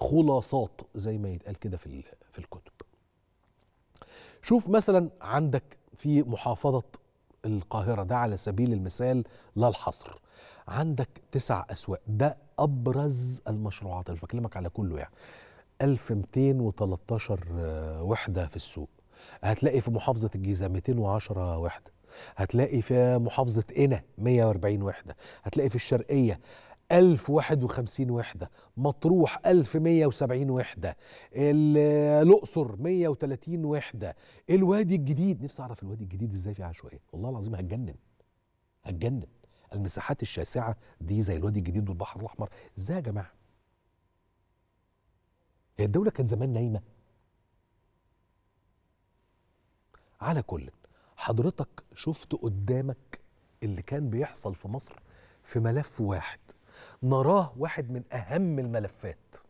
خلاصات زي ما يتقال كده في في الكتب شوف مثلا عندك في محافظة القاهرة ده على سبيل المثال لا الحصر عندك تسع أسواق ده أبرز المشروعات مش بكلمك على كله يعني 1213 وحدة في السوق هتلاقي في محافظة الجيزة 210 وحدة هتلاقي في محافظة قنا 140 وحدة هتلاقي في الشرقية 1051 وحده مطروح 1170 وحده الاقصر 130 وحده الوادي الجديد نفسي اعرف الوادي الجديد ازاي فيه عشوائيه والله العظيم هتجنن هتجنن المساحات الشاسعه دي زي الوادي الجديد والبحر الاحمر ازاي يا جماعه هي الدوله كانت زمان نايمه على كل حضرتك شفت قدامك اللي كان بيحصل في مصر في ملف واحد نراه واحد من أهم الملفات